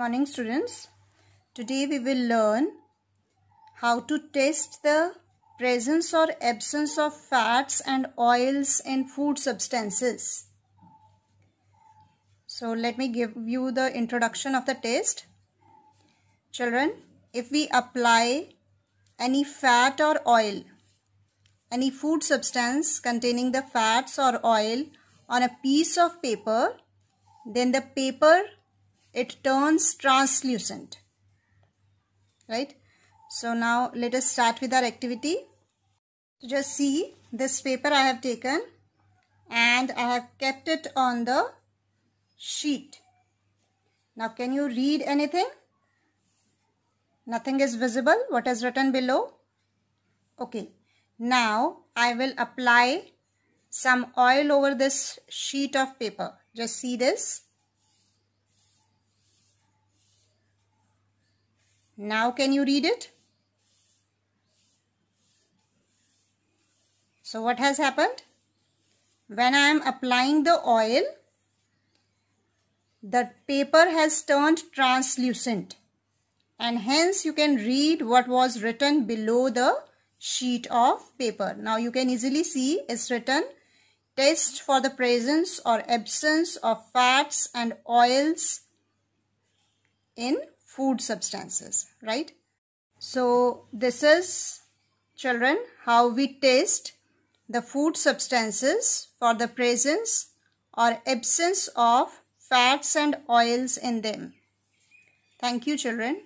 morning students today we will learn how to test the presence or absence of fats and oils in food substances so let me give you the introduction of the test children if we apply any fat or oil any food substance containing the fats or oil on a piece of paper then the paper it turns translucent right so now let us start with our activity just see this paper I have taken and I have kept it on the sheet now can you read anything nothing is visible what is written below okay now I will apply some oil over this sheet of paper just see this Now can you read it? So what has happened? When I am applying the oil, the paper has turned translucent and hence you can read what was written below the sheet of paper. Now you can easily see it's written test for the presence or absence of fats and oils in food substances, right? So this is, children, how we taste the food substances for the presence or absence of fats and oils in them. Thank you, children.